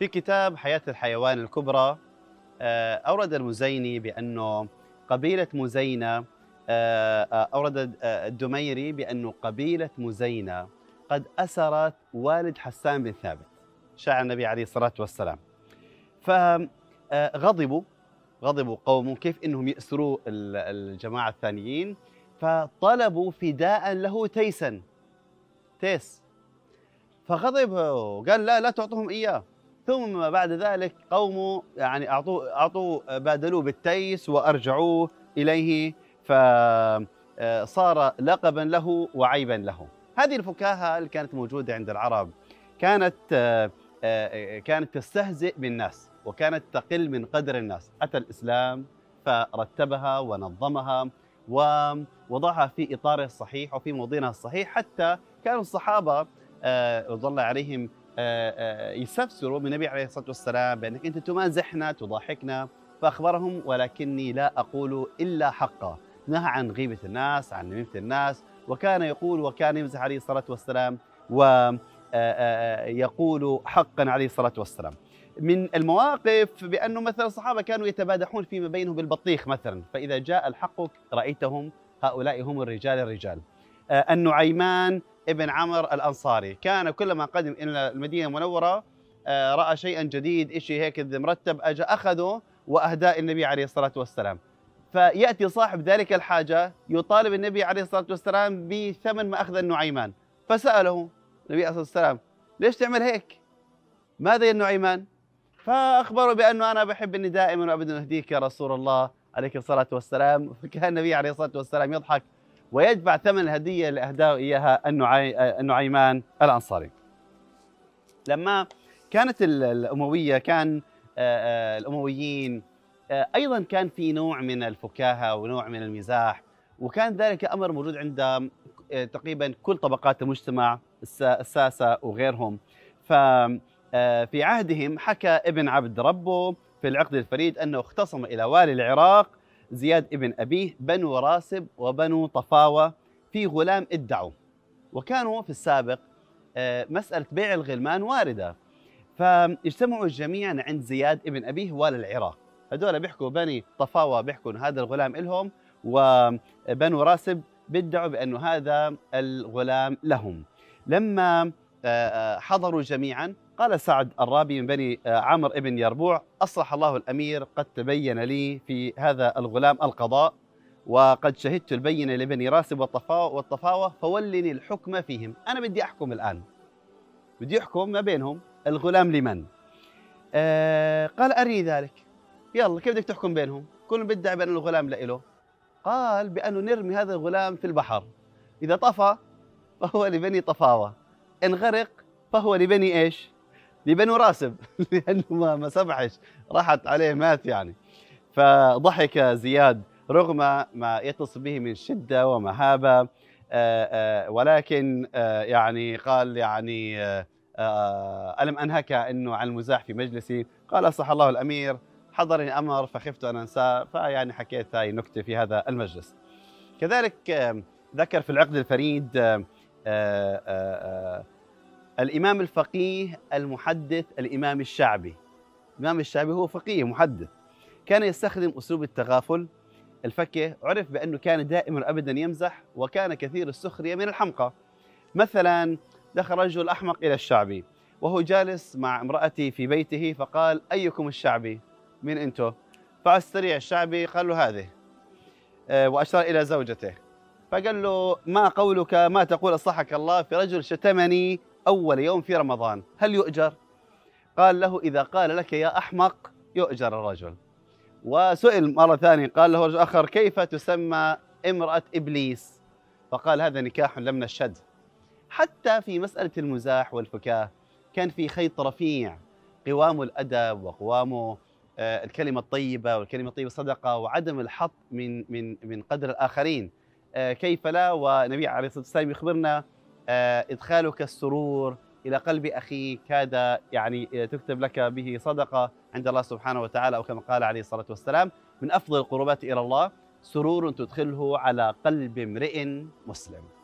في كتاب حياة الحيوان الكبرى آه، أورد المزيني بأنه قبيلة مزينة آه، آه، أورد الدميري بأنه قبيلة مزينة قد أسرت والد حسان بن ثابت شاعر النبي عليه الصلاة والسلام فغضبوا غضبوا قومه كيف انهم يأسروا الجماعة الثانيين فطلبوا فداء له تيسا تيس فغضب وقال لا لا تعطهم اياه ثم بعد ذلك قومه يعني اعطوه اعطوه بادلوه بالتيس وارجعوه اليه فصار آه، لقبا له وعيبا له. هذه الفكاهه اللي كانت موجوده عند العرب كانت آه، آه، كانت تستهزئ بالناس وكانت تقل من قدر الناس، اتى الاسلام فرتبها ونظمها ووضعها في اطارها الصحيح وفي موضعها الصحيح حتى كانوا الصحابه رضي الله عليهم آه، آه، يستفسروا من النبي عليه الصلاه والسلام بانك انت تمازحنا تضاحكنا فاخبرهم ولكني لا اقول الا حقا نهى عن غيبه الناس عن نميمه الناس وكان يقول وكان يمزح عليه الصلاه والسلام ويقول آه، حقا عليه الصلاه والسلام من المواقف بانه مثلا الصحابه كانوا يتبادحون فيما بينهم بالبطيخ مثلا فاذا جاء الحق رايتهم هؤلاء هم الرجال الرجال النعيمان ابن عمر الأنصاري كان كلما قدم إلى المدينة المنورة آه، رأى شيئا جديد شيء هيك مرتب اجى أخذه وأهداه النبي عليه الصلاة والسلام فيأتي صاحب ذلك الحاجة يطالب النبي عليه الصلاة والسلام بثمن ما أخذ النعيمان فسأله النبي عليه الصلاة والسلام ليش تعمل هيك ماذا يا النعيمان فأخبره بأنه أنا بحب اني دائما وأبدا أهديك يا رسول الله عليه الصلاة والسلام فكان النبي عليه الصلاة والسلام يضحك ويدفع ثمن الهدية اللي أهداه إياها النعي... النعيمان الأنصاري لما كانت الأموية كان آه، آه، الأمويين آه، أيضا كان في نوع من الفكاهة ونوع من المزاح وكان ذلك أمر موجود عند تقريبا كل طبقات المجتمع الساسة وغيرهم ففي عهدهم حكى ابن عبد ربه في العقد الفريد أنه اختصم إلى والي العراق زياد ابن أبيه بنو راسب وبنو طفاوة في غلام ادعوا وكانوا في السابق آه، مسألة بيع الغلمان واردة فاجتمعوا جميعا عند زياد ابن أبيه والى العراق هذول بيحكوا بني طفاوة بيحكوا هذا الغلام إلهم وبنو راسب بيدعوا بأنه هذا الغلام لهم لما آه، آه، حضروا جميعا قال سعد الرابي من بني آه، عمرو بن يربوع أصلح الله الأمير قد تبين لي في هذا الغلام القضاء وقد شهدت البينة لبني راسب والطفاوة فولني الحكم فيهم أنا بدي أحكم الآن بدي أحكم ما بينهم الغلام لمن آه قال أري ذلك يلا كيف بدك تحكم بينهم كل بدعي بأن الغلام لإله قال بأنه نرمي هذا الغلام في البحر إذا طفى فهو لبني طفاوة إن غرق فهو لبني إيش لبنو راسب لانه ما ما سمحش راحت عليه مات يعني فضحك زياد رغم ما يتصف به من شده ومهابه آه، آه، ولكن آه، يعني قال يعني الم انهك انه عن المزاح في مجلسي قال صح الله الامير حضرني امر فخفت ان انساه فيعني حكيت هاي نكته في هذا المجلس كذلك ذكر في العقد الفريد الإمام الفقيه المحدث الإمام الشعبي الإمام الشعبي هو فقيه محدث كان يستخدم أسلوب التغافل الفكه عرف بأنه كان دائما أبدا يمزح وكان كثير السخرية من الحمقى مثلا دخل رجل أحمق إلى الشعبي وهو جالس مع امرأتي في بيته فقال أيكم الشعبي من أنتو فعلى السريع الشعبي قال له هذه آه، وأشار إلى زوجته فقال له ما قولك ما تقول صحك الله في رجل شتمني أول يوم في رمضان هل يؤجر؟ قال له إذا قال لك يا أحمق يؤجر الرجل وسئل مرة ثانية قال له رجل آخر كيف تسمى امرأة إبليس؟ فقال هذا نكاح لم نشهد حتى في مسألة المزاح والفكاهة كان في خيط رفيع قوام الأدب وقوام آه، الكلمة الطيبة والكلمة الطيبة صدقة وعدم الحط من من من قدر الآخرين آه، كيف لا والنبي عليه الصلاة والسلام يخبرنا آه، إدخالك السرور إلى قلب أخيك هذا يعني آه، تكتب لك به صدقة عند الله سبحانه وتعالى أو كما قال عليه الصلاة والسلام من أفضل القربات إلى الله سرور تدخله على قلب امرئ مسلم